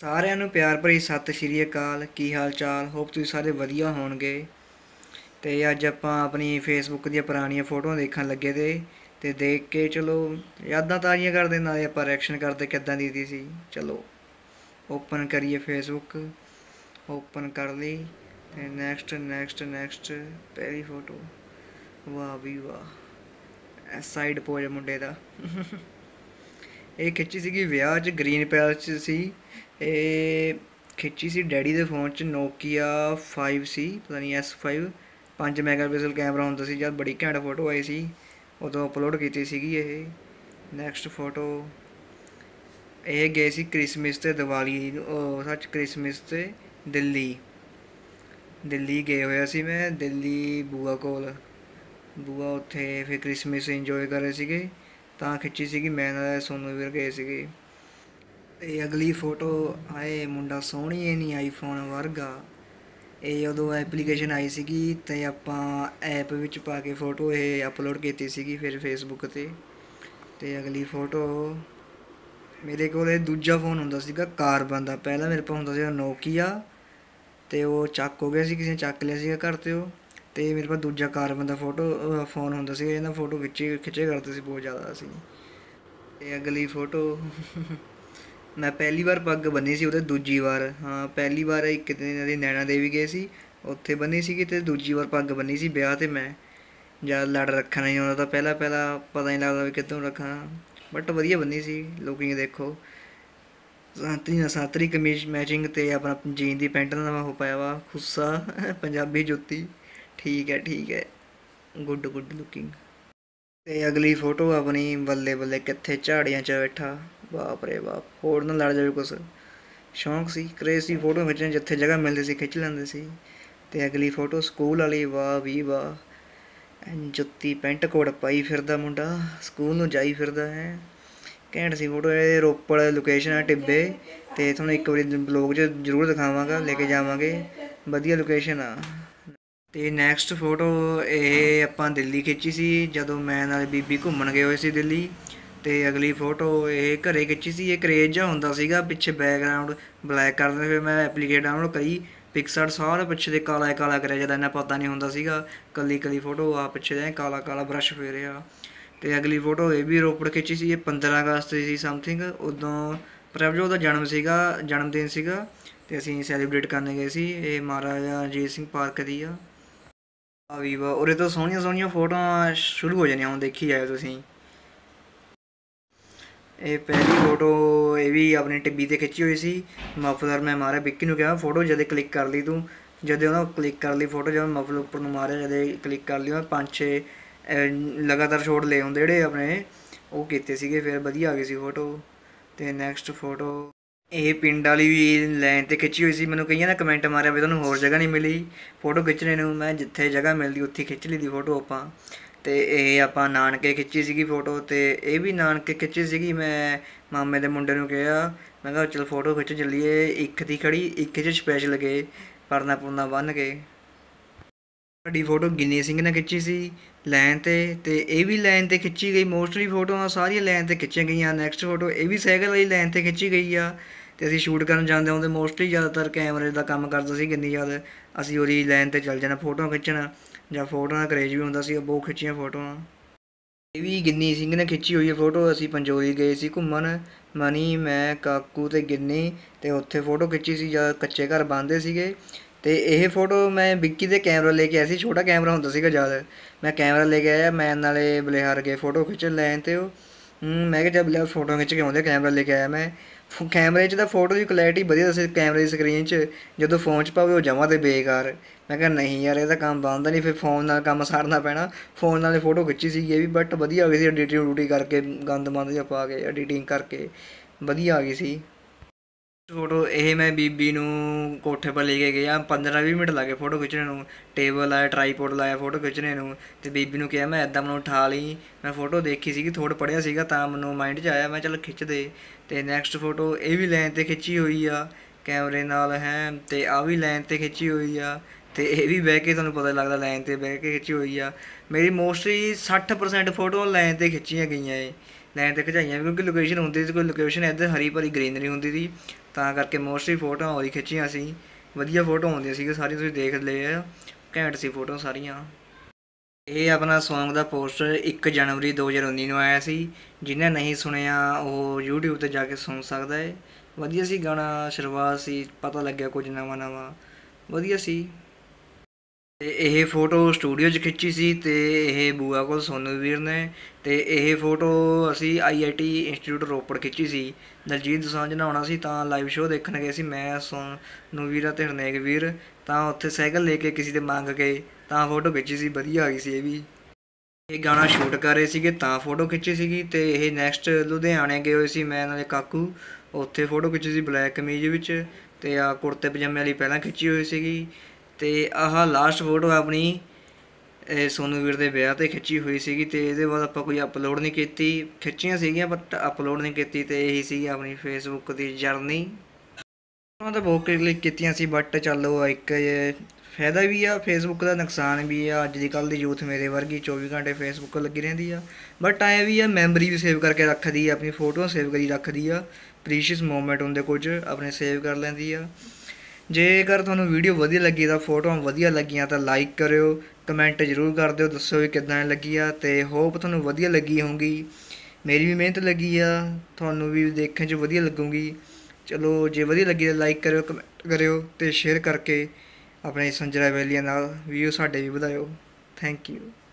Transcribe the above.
ਸਾਰਿਆਂ ਨੂੰ ਪਿਆਰ ਭਰੀ ਸਤਿ ਸ਼੍ਰੀ ਅਕਾਲ ਕੀ ਹਾਲ ਚਾਲ ਹੋਪ ਤੁਸੀਂ ਸਾਰੇ ਵਧੀਆ ਹੋਣਗੇ ਤੇ ਅੱਜ ਆਪਾਂ ਆਪਣੀ ਫੇਸਬੁੱਕ ਦੀਆਂ ਪੁਰਾਣੀਆਂ ਫੋਟੋਆਂ ਦੇਖਣ ਲੱਗੇ ਤੇ ਤੇ ਦੇਖ ਕੇ ਚਲੋ ਯਾਦਾਂ ਤਾਜ਼ੀਆਂ ਕਰਦੇ ਨਾਲੇ ਆਪਾਂ ਰਿਐਕਸ਼ਨ ਕਰਦੇ ਕਿੱਦਾਂ ਦੀ ਦੀ ਸੀ ਚਲੋ ਓਪਨ ਕਰੀਏ ਫੇਸਬੁੱਕ ਓਪਨ ਕਰ ਲਈ ਤੇ ਨੈਕਸਟ ਨੈਕਸਟ ਨੈਕਸਟ ਪਹਿਲੀ ਫੋਟੋ ਵਾਹ ਵੀ ਵਾਹ ਸਾਈਡ ਪੋਜ ਮੁੰਡੇ ਦਾ ਇਹ ਖਿੱਚੀ ਸੀਗੀ ਵਿਆਹ 'ਚ ਗ੍ਰੀਨ ਪੈਲ 'ਚ ਸੀ ਇਹ ਖਿੱਚੀ ਸੀ ਡੈਡੀ ਦੇ ਫੋਨ 'ਚ Nokia ਸੀ ਪਤਾ ਨਹੀਂ S5 5 ਮੈਗਾਪਿਕਸਲ ਕੈਮਰਾ ਹੁੰਦਾ ਸੀ ਜਦ ਬੜੀ ਘੈਂਟ ਫੋਟੋ ਆਈ ਸੀ ਉਦੋਂ ਅਪਲੋਡ ਕੀਤੀ ਸੀਗੀ ਇਹ ਨੈਕਸਟ ਫੋਟੋ ਇਹ ਗਏ ਸੀ 크리스마ਸ ਤੇ ਦੀਵਾਲੀ ਉਹ ਸੱਚ 크리스마ਸ ਤੇ ਦਿੱਲੀ ਦਿੱਲੀ ਗਏ ਹੋਇਆ ਸੀ ਮੈਂ ਦਿੱਲੀ ਬੂਆ ਕੋਲ ਬੂਆ ਉੱਥੇ ਫਿਰ 크리스마ਸ ਇੰਜੋਏ ਕਰ ਰਹੇ ਸੀਗੇ ਤਾਂ ਖਿੱਚੀ ਸੀਗੀ ਮੈਂ ਨਾਲ ਸੋਨੂ ਵੀਰ ਗਏ ਸੀਗੇ ਇਹ ਅਗਲੀ ਫੋਟੋ ਆਏ ਮੁੰਡਾ ਸੋਹਣੀ ਨਹੀਂ ਆਈਫੋਨ ਵਰਗਾ ਇਹ ਉਦੋਂ ਐਪਲੀਕੇਸ਼ਨ ਆਈ ਸੀਗੀ ਤੇ ਆਪਾਂ ਐਪ ਵਿੱਚ ਪਾ ਕੇ ਫੋਟੋ ਇਹ ਅਪਲੋਡ ਕੀਤੀ ਸੀਗੀ ਫਿਰ ਫੇਸਬੁੱਕ ਤੇ ਤੇ ਅਗਲੀ ਫੋਟੋ ਮੇਰੇ ਕੋਲ ਇਹ ਦੂਜਾ ਫੋਨ ਹੁੰਦਾ ਸੀਗਾ ਕਾਰਬਨ ਦਾ ਪਹਿਲਾਂ ਮੇਰੇ ਕੋਲ ਹੁੰਦਾ ਸੀ ਨੋਕੀਆ ਤੇ ਉਹ ਚੱਕ ਹੋ ਗਿਆ ਸੀ ਕਿਸੇ ਚੱਕ ਲਿਆ ਸੀਗਾ ਘਰ ਤੇ ਉਹ ਤੇ ਮੇਰੇ ਕੋਲ ਦੂਜਾ ਕਾਰਬਨ ਦਾ ਫੋਟੋ ਫੋਨ ਹੁੰਦਾ ਸੀ ਇਹਦਾ ਫੋਟੋ ਹੀ ਖਿੱਚੇ ਕਰਦੇ ਸੀ ਬਹੁਤ ਜ਼ਿਆਦਾ ਅਸੀਂ ਇਹ ਅਗਲੀ ਫੋਟੋ ਮੈਂ ਪਹਿਲੀ ਵਾਰ ਪੱਗ ਬੰਨੀ ਸੀ ਉਹਦੇ ਦੂਜੀ ਵਾਰ ਹਾਂ ਪਹਿਲੀ ਵਾਰ ਇੱਕ ਦਿਨ ਦੇ ਨੈਣਾ ਦੇਵੀ ਗਏ ਸੀ ਉੱਥੇ ਬੰਨੀ ਸੀ ਤੇ ਦੂਜੀ ਵਾਰ ਪੱਗ ਬੰਨੀ ਸੀ ਵਿਆਹ ਤੇ ਮੈਂ ਜਦ ਲੜ ਰੱਖਣਾ ਨਹੀਂ ਹੁੰਦਾ ਤਾਂ ਪਹਿਲਾ ਪਹਿਲਾ ਪਤਾ ਨਹੀਂ ਲੱਗਦਾ ਵੀ ਕਿੱਥੋਂ ਰੱਖਾਂ ਬਟ ਵਧੀਆ ਬੰਨੀ ਸੀ ਲੁਕਿੰਗ ਦੇਖੋ ਸਾਤਰੀ ਨਾਲ ਸਾਤਰੀ ਕਮੀਜ਼ ਮੈਚਿੰਗ ਤੇ ਆਪਣਾ ਜੀਨ ਦੀ ਪੈਂਟ ਨਾਲ ਹੋ ਪਾਇਆ ਵਾ ਖੁੱਸਾ ਪੰਜਾਬੀ ਜੁੱਤੀ ਠੀਕ ਹੈ ਠੀਕ ਹੈ ਗੁੱਡ ਗੁੱਡ ਲੁਕਿੰਗ ਤੇ ਅਗਲੀ ਫੋਟੋ ਆਪਣੀ ਬੱਲੇ ਬੱਲੇ ਕਿੱਥੇ ਝਾੜੀਆਂ 'ਚ ਬੈਠਾ ਬਾਪ ਰੇ ਬਾਪ ਹੋਰ ਨਾ ਲੜ ਜਾਵੇ ਕੁਛ ਸ਼ੌਂਕ ਸੀ ਕ੍ਰੇਜ਼ੀ ਫੋਟੋ ਖਿੱਚਣ ਜਿੱਥੇ ਜਗ੍ਹਾ ਮਿਲਦੀ ਸੀ ਖਿੱਚ ਲੈਂਦੇ ਸੀ ਤੇ ਅਗਲੀ ਫੋਟੋ ਸਕੂਲ ਵਾਲੀ ਵਾਹ ਵੀ ਵਾਹ ਜੁੱਤੀ ਪੈਂਟ ਕੋਟ ਪਾਈ ਫਿਰਦਾ ਮੁੰਡਾ ਸਕੂਲ ਨੂੰ ਜਾਈ ਫਿਰਦਾ ਹੈ ਘੈਂਟ ਸੀ ਫੋਟੋ ਇਹ ਰੋਪੜ ਲੋਕੇਸ਼ਨ ਆ ਟਿੱਬੇ ਤੇ ਤੁਹਾਨੂੰ ਇੱਕ ਵਾਰੀ ਬਲੌਗ 'ਚ ਜ਼ਰੂਰ ਦਿਖਾਵਾਂਗਾ ਲੈ ਕੇ ਜਾਵਾਂਗੇ ਵਧੀਆ ਲੋਕੇਸ਼ਨ ਆ ਤੇ ਨੈਕਸਟ ਫੋਟੋ ਇਹ ਆਪਾਂ ਦਿੱਲੀ ਖਿੱਚੀ ਸੀ ਜਦੋਂ ਮੈਂ ਨਾਲ ਬੀਬੀ ਘੁੰਮਣ ਗਏ ਹੋਏ ਸੀ ਦਿੱਲੀ ਤੇ ਅਗਲੀ ਫੋਟੋ ਇਹ ਘਰੇ ਖਿੱਚੀ ਸੀ ਇਹ ਕਰੇਜ ਜਾਂ ਹੁੰਦਾ ਸੀਗਾ ਪਿੱਛੇ ਬੈਕਗ੍ਰਾਉਂਡ ਬਲੈਕ ਕਰ ਫਿਰ ਮੈਂ ਐਪਲੀਕੇਟ ਡਾਊਨਲੋਡ ਕਰੀ ਪਿਕਸਲ ਸਾਰੇ ਪਿੱਛੇ ਦੇ ਕਾਲਾ ਕਾਲਾ ਕਰਿਆ ਜਦ ਇਹਨਾਂ ਪਤਾ ਨਹੀਂ ਹੁੰਦਾ ਸੀਗਾ ਕੱਲੀ ਕੱਲੀ ਫੋਟੋ ਆ ਪਿੱਛੇ ਦੇ ਕਾਲਾ ਕਾਲਾ ਬਰਸ਼ ਫੇਰਿਆ ਤੇ ਅਗਲੀ ਫੋਟੋ ਇਹ ਵੀ ਰੋਪੜ ਖਿੱਚੀ ਸੀ ਇਹ 15 ਅਗਸਤ ਸੀ ਸਮਥਿੰਗ ਉਦੋਂ ਪ੍ਰਭਜੋਤ ਦਾ ਜਨਮ ਸੀਗਾ ਜਨਮ ਦਿਨ ਸੀਗਾ ਤੇ ਅਸੀਂ ਸੈਲੀਬ੍ਰੇਟ ਕਰਨ ਗਏ ਸੀ ਇਹ ਮਹਾਰਾਜਾ ਰਣਜੀਤ ਸਿੰਘ ਪਾਰਕ ਦੀ ਆ ਆ ਵੀ ਵਾ ਉਰੇ ਤੋਂ ਸੋਹਣੀਆਂ ਸੋਹਣੀਆਂ ਫੋਟੋਆਂ ਸ਼ੁਰੂ ਹੋ ਜਾਣੀਆਂ ਹੁਣ ਦੇਖੀ ਜਾਇਓ ਤੁਸੀਂ ਇਹ ਪਹਿਲੀ ਫੋਟੋ ਇਹ ਵੀ ਆਪਣੇ ਟਿੱਬੀ ਤੇ ਖਿੱਚੀ ਹੋਈ ਸੀ ਮਫਲਰ ਮੈਂ ਮਾਰਿਆ ਵਿੱਕੀ ਨੂੰ ਕਿਹਾ ਫੋਟੋ ਜਦੇ ਕਲਿੱਕ ਕਰ ਲਈ ਤੂੰ ਜਦੇ ਉਹਨਾਂ ਕਲਿੱਕ ਕਰ ਲਈ ਫੋਟੋ ਜਦੋਂ ਮਫਲਰ ਉੱਪਰ ਨੂੰ ਮਾਰਿਆ ਜਦੇ ਕਲਿੱਕ ਕਰ ਲਈ ਉਹਨਾਂ ਪੰਜ ਛੇ ਲਗਾਤਾਰ ਸ਼ੋਟ ਲੈ ਹੁੰਦੇ ਜਿਹੜੇ ਆਪਣੇ ਉਹ ਕੀਤੇ ਸੀਗੇ ਫਿਰ ਵਧੀਆ ਆ ਗਈ ਸੀ ਫੋਟੋ ਤੇ ਨੈਕਸਟ ਫੋਟੋ ਇਹ ਪਿੰਡ ਵਾਲੀ ਵੀ ਲਾਈਨ ਤੇ ਖਿੱਚੀ ਹੋਈ ਸੀ ਮੈਨੂੰ ਕਈਆਂ ਨੇ ਕਮੈਂਟ ਮਾਰਿਆ ਵੀ ਤੁਹਾਨੂੰ ਹੋਰ ਜਗ੍ਹਾ ਨਹੀਂ ਮਿਲੀ ਫੋਟੋ ਖਿੱਚਣੇ ਨੂੰ ਮੈਂ ਜਿੱਥੇ ਜਗ੍ਹਾ ਮਿਲਦੀ ਉੱਥੇ ਖਿੱਚ ਲਈ ਦੀ ਫੋਟੋ ਆਪਾਂ ਤੇ ਇਹ ਆਪਾਂ ਨਾਨਕੇ ਖਿੱਚੀ ਸੀਗੀ ਫੋਟੋ ਤੇ ਇਹ ਵੀ ਨਾਨਕੇ ਖਿੱਚੀ ਸੀਗੀ ਮੈਂ ਮਾਮੇ ਦੇ ਮੁੰਡੇ ਨੂੰ ਕਿਹਾ ਮੈਂ ਕਿਹਾ ਚਲ ਫੋਟੋ ਖਿੱਚ ਚੱਲੀਏ ਇੱਕ ਦੀ ਖੜੀ ਇੱਕ 'ਚ ਸਪੈਸ਼ਲ ਗਏ ਪਰਨਾ ਪੁਰਨਾ ਬੰਨ ਕੇ ਤੁਹਾਡੀ ਫੋਟੋ ਗਿੰਨੀ ਸਿੰਘ ਨੇ ਖਿੱਚੀ ਸੀ ਲਾਈਨ ਤੇ ਤੇ ਇਹ ਵੀ ਲਾਈਨ ਤੇ ਖਿੱਚੀ ਗਈ ਮੋਸਟਲੀ ਫੋਟੋਆਂ ਸਾਰੀਆਂ ਲਾਈਨ ਤੇ ਖਿੱਚੀਆਂ ਗਈਆਂ ਨੈਕਸਟ ਫੋਟੋ ਇਹ ਵੀ ਸਾਈਕਲ ਵਾਲੀ ਲਾਈਨ ਤੇ ਖਿੱਚੀ ਗਈ ਆ ਤੇ ਅਸੀਂ ਸ਼ੂਟ ਕਰਨ ਜਾਂਦੇ ਹੁੰਦੇ ਮੋਸਟਲੀ ਜ਼ਿਆਦਾਤਰ ਕੈਮਰੇ ਦਾ ਕੰਮ ਕਰਦਾ ਸੀ ਕਿੰਨੀ ਜ਼ਿਆਦਾ ਅਸੀਂ ਉਹਦੀ ਲਾਈਨ ਤੇ ਚੱਲ ਜਾਣਾ ਫੋਟੋਆਂ ਖਿੱਚਣ ਜਾਂ ਫੋਟੋਆਂ ਦਾ ਕਰੇਜ ਵੀ ਹੁੰਦਾ ਸੀ ਉਹ ਬਹੁਤ ਖਿੱਚੀਆਂ ਫੋਟੋਆਂ ਇਹ ਵੀ ਗਿੰਨੀ ਸਿੰਘ ਨੇ ਖਿੱਚੀ ਹੋਈ ਹੈ ਫੋਟੋ ਅਸੀਂ ਪੰਜੋਰੀ ਗਏ ਸੀ ਘੁੰਮਣ ਮਨੀ ਮੈਂ ਕਾਕੂ ਤੇ ਗਿੰਨੀ ਤੇ ਉੱਥੇ ਫੋਟੋ ਖਿੱਚੀ ਸੀ ਜਦ ਕੱਚੇ ਘਰ ਬੰਦੇ ਸੀਗੇ ਤੇ ਇਹ ਫੋਟੋ ਮੈਂ ਵਿੱਕੀ ਦੇ ਕੈਮਰਾ ਲੈ ਕੇ ਆਇਆ ਸੀ ਛੋਟਾ ਕੈਮਰਾ ਹੁੰਦਾ ਸੀਗਾ ਜ਼ਿਆਦਾ ਮੈਂ ਕੈਮਰਾ ਲੈ ਕੇ ਆਇਆ ਮੈਂ ਨਾਲੇ ਬਲੇਹਾਰ ਕੇ ਫੋਟੋ ਖਿੱਚਣ ਲੈਣ ਤੇ ਉਹ ਮੈਂ ਕਿਹਾ ਜਦ ਲੈ ਫੋਟੋ ਖਿੱਚ ਕੇ ਆਉਂਦੇ ਕੈਮਰਾ ਲੈ ਕੇ ਆਇਆ ਮੈਂ ਕੈਮਰੇ 'ਚ ਤਾਂ ਫੋਟੋ ਦੀ ਕੁਆਲਿਟੀ ਵਧੀਆ ਸੀ ਕੈਮਰੇ ਦੀ ਸਕਰੀਨ 'ਚ ਜਦੋਂ ਫੋਨ 'ਚ ਪਾਵੇ ਉਹ ਜਮਾ ਤੇ ਬੇਕਾਰ ਮੈਂ ਕਿਹਾ ਨਹੀਂ ਯਾਰ ਇਹ ਤਾਂ ਕੰਮ ਬੰਦ ਨਹੀਂ ਫਿਰ ਫੋਨ ਨਾਲ ਕੰਮ ਸਾਰਨਾ ਪੈਣਾ ਫੋਨ ਨਾਲ ਫੋਟੋ ਖਿੱਚੀ ਸੀ ਇਹ ਵੀ ਬਟ ਵਧੀਆ ਆ ਗਈ ਸੀ ਐਡੀਟਿੰਗ ਡਿਊਟੀ ਕਰਕੇ ਗੰਦ ਮੰਦ ਜਿਹਾ ਪਾ ਕੇ ਐਡੀਟਿੰਗ ਕਰਕੇ ਵਧੀਆ ਆ ਗਈ ਸੀ ਫੋਟੋ ਇਹ ਮੈਂ ਬੀਬੀ ਨੂੰ ਕੋਠੇ 'ਪਰ ਲੈ ਕੇ ਗਿਆ 15-20 ਮਿੰਟ ਲੱਗੇ ਫੋਟੋ ਖਿੱਚਣ ਨੂੰ ਟੇਬਲ ਆਇਆ ਟਰਾਈਪੋਡ ਲਾਇਆ ਫੋਟੋ ਖਿੱਚਣੇ ਨੂੰ ਤੇ ਬੀਬੀ ਨੂੰ ਕਿਹਾ ਮੈਂ ਐਦਾਂ ਮਨੋਂ ਉਠਾ ਲਈ ਮੈਂ ਫੋਟੋ ਦੇਖੀ ਸੀਗੀ ਥੋੜ ਪੜਿਆ ਸੀਗਾ ਤਾਂ ਮਨੋਂ ਮਾਈਂਡ 'ਚ ਆਇਆ ਮੈਂ ਚੱਲ ਖਿੱਚ ਦੇ ਤੇ ਨੈਕਸਟ ਫੋਟੋ ਇਹ ਵੀ ਲੈਨ ਤੇ ਖਿੱਚੀ ਹੋਈ ਆ ਕੈਮਰੇ ਨਾਲ ਹੈ ਤੇ ਆ ਵੀ ਲੈਨ ਤੇ ਖਿੱਚੀ ਹੋਈ ਆ ਤੇ ਇਹ ਵੀ ਬਹਿ ਕੇ ਤੁਹਾਨੂੰ ਪਤਾ ਲੱਗਦਾ ਲਾਈਨ ਤੇ ਬਹਿ ਕੇ ਖਿੱਚੀ ਹੋਈ ਆ ਮੇਰੀ ਮੋਸਟਲੀ 60% ਫੋਟੋ ਲਾਈਨ ਤੇ ਖਿੱਚੀਆਂ ਗਈਆਂ ਏ ਲੈਣ ਤੇ ਖਿਚਾਈਆਂ ਕਿਉਂਕਿ ਲੋਕੇਸ਼ਨ ਹੁੰਦੀ ਸੀ ਕੋਈ ਲੋਕੇਸ਼ਨ ਇੱਧਰ ਹਰੀ ਭਰੀ ਗ੍ਰੀਨਰੀ ਹੁੰਦੀ ਸੀ ਤਾਂ ਕਰਕੇ ਮੋਸਟਲੀ ਫੋਟੋਆਂ ਹੋਰੀ ਖਿੱਚੀਆਂ ਸੀ ਵਧੀਆ ਫੋਟੋ ਆਉਂਦੀਆਂ ਸੀ ਸਾਰੀ ਤੁਸੀਂ ਦੇਖ ਲਏ ਆ ਘੈਂਟ ਸੀ ਫੋਟੋ ਸਾਰੀਆਂ ਇਹ ਆਪਣਾ Song ਦਾ ਪੋਸਟਰ 1 ਜਨਵਰੀ 2019 ਨੂੰ ਆਇਆ ਸੀ ਜਿਨ੍ਹਾਂ ਨਹੀਂ ਸੁਣਿਆ ਉਹ YouTube ਤੇ ਜਾ ਕੇ ਸੁਣ ਸਕਦਾ ਹੈ ਵਧੀਆ ਸੀ ਗਾਣਾ ਸ਼ੁਰੂਆਤ ਸੀ ਪਤਾ ਲੱਗਿਆ ਕੁਝ ਨਵਾਂ ਨਵਾਂ ਵਧੀਆ ਸੀ ਤੇ ਇਹ ਫੋਟੋ ਸਟੂਡੀਓ 'ਚ ਖਿੱਚੀ ਸੀ ਤੇ ਇਹ ਬੂਆ ਕੋਲ ਸੋਨੂ ਵੀਰ ਨੇ ਤੇ ਇਹ ਫੋਟੋ ਅਸੀਂ ਆਈਆਈਟੀ ਇੰਸਟੀਚਿਊਟ ਰੋਪੜ ਖਿੱਚੀ ਸੀ ਦਲਜੀਤ ਦਸਾਂਜ ਨੇ ਆਉਣਾ ਸੀ ਤਾਂ ਲਾਈਵ ਸ਼ੋਅ ਦੇਖਣ ਗਏ ਸੀ ਮੈਂ ਸੋਨੂ ਵੀਰ ਤੇ ਹਰਨੇਕ ਵੀਰ ਤਾਂ ਉੱਥੇ ਸਾਈਕਲ ਲੈ ਕੇ ਕਿਸੇ ਦੇ ਮੰਗ ਗਏ ਤਾਂ ਫੋਟੋ ਖਿੱਚੀ ਸੀ ਵਧੀਆ ਆ ਗਈ ਸੀ ਇਹ ਵੀ ਇਹ ਗਾਣਾ ਸ਼ੂਟ ਕਰ ਰਹੇ ਸੀਗੇ ਤਾਂ ਫੋਟੋ ਖਿੱਚੀ ਸੀਗੀ ਤੇ ਇਹ ਨੈਕਸਟ ਲੁਧਿਆਣੇ ਗਏ ਹੋਏ ਸੀ ਮੈਂ ਨਾਲੇ ਕਾਕੂ ਉੱਥੇ ਫੋਟੋ ਖਿੱਚੀ ਸੀ ਬਲੈਕ ਕਮੀਜ਼ ਵਿੱਚ ਤੇ ਆ ਕੁਰਤੇ ਪਜਾਮੇ ਵਾਲੀ ਪਹਿਲਾਂ ਖਿੱਚੀ ਹੋਈ ਸੀਗੀ ਤੇ ਆਹ ਲਾਸਟ ਫੋਟੋ ਆਪਣੀ ਸੋਨੂ ਵੀਰ ਦੇ ਵਿਆਹ ਤੇ ਖਿੱਚੀ ਹੋਈ ਸੀਗੀ ਤੇ ਇਹਦੇ ਬਾਅਦ ਆਪਾਂ ਕੋਈ ਅਪਲੋਡ ਨਹੀਂ ਕੀਤੀ ਖਿੱਚੀਆਂ ਸੀਗੀਆਂ ਬਟ ਅਪਲੋਡ ਨਹੀਂ ਕੀਤੀ ਤੇ ਇਹੀ ਸੀ ਆਪਣੀ ਫੇਸਬੁੱਕ ਦੀ ਜਰਨੀ ਉਹਨਾਂ ਤਾਂ ਬਹੁਤ ਕਲਿੱਕ ਕੀਤੀਆਂ ਸੀ ਬਟ ਚੱਲੋ ਇੱਕ ਫਾਇਦਾ ਵੀ ਆ ਫੇਸਬੁੱਕ ਦਾ ਨੁਕਸਾਨ ਵੀ ਆ ਅੱਜ ਦੀ ਕੱਲ ਦੀ ਯੂਥ ਮੇਰੇ ਵਰਗੀ 24 ਘੰਟੇ ਫੇਸਬੁੱਕ ਲੱਗੀ ਰਹਿੰਦੀ ਆ ਬਟ ਐ ਵੀ ਆ ਮੈਮਰੀ ਵੀ ਸੇਵ ਕਰਕੇ ਰੱਖਦੀ ਆ ਆਪਣੀ ਫੋਟੋਆਂ ਸੇਵ ਕਰੀ ਰੱਖਦੀ ਆ ਪ੍ਰੀਸ਼ੀਅਸ ਮੂਮੈਂਟ ਹੁੰਦੇ ਕੁਝ ਆਪਣੇ ਸੇਵ ਕਰ ਲੈਂਦੀ ਆ ਜੇਕਰ ਤੁਹਾਨੂੰ ਵੀਡੀਓ ਵਧੀਆ ਲੱਗੀ ਤਾਂ ਫੋਟੋਆਂ ਵਧੀਆ ਲੱਗੀਆਂ ਤਾਂ ਲਾਈਕ ਕਰਿਓ ਕਮੈਂਟ ਜ਼ਰੂਰ ਕਰ ਦਿਓ ਦੱਸੋ ਵੀ ਕਿੱਦਾਂ ਲੱਗੀ ਆ ਤੇ ਹੋਪ ਤੁਹਾਨੂੰ ਵਧੀਆ ਲੱਗੀ ਹੋਊਗੀ ਮੇਰੀ ਵੀ ਮਿਹਨਤ ਲੱਗੀ ਆ ਤੁਹਾਨੂੰ ਵੀ ਦੇਖਣ 'ਚ ਵਧੀਆ ਲੱਗੂਗੀ ਚਲੋ ਜੇ ਵਧੀਆ ਲੱਗੀ ਤਾਂ ਲਾਈਕ ਕਰਿਓ ਕਮੈਂਟ ਕਰਿਓ ਤੇ ਸ਼ੇਅਰ ਕਰਕੇ ਆਪਣੇ ਸੰਜਰਾ ਵੈਲੀਆਂ ਨਾਲ ਵੀਓ ਸਾਡੇ ਵੀ ਵਧਾਇਓ ਥੈਂਕ ਯੂ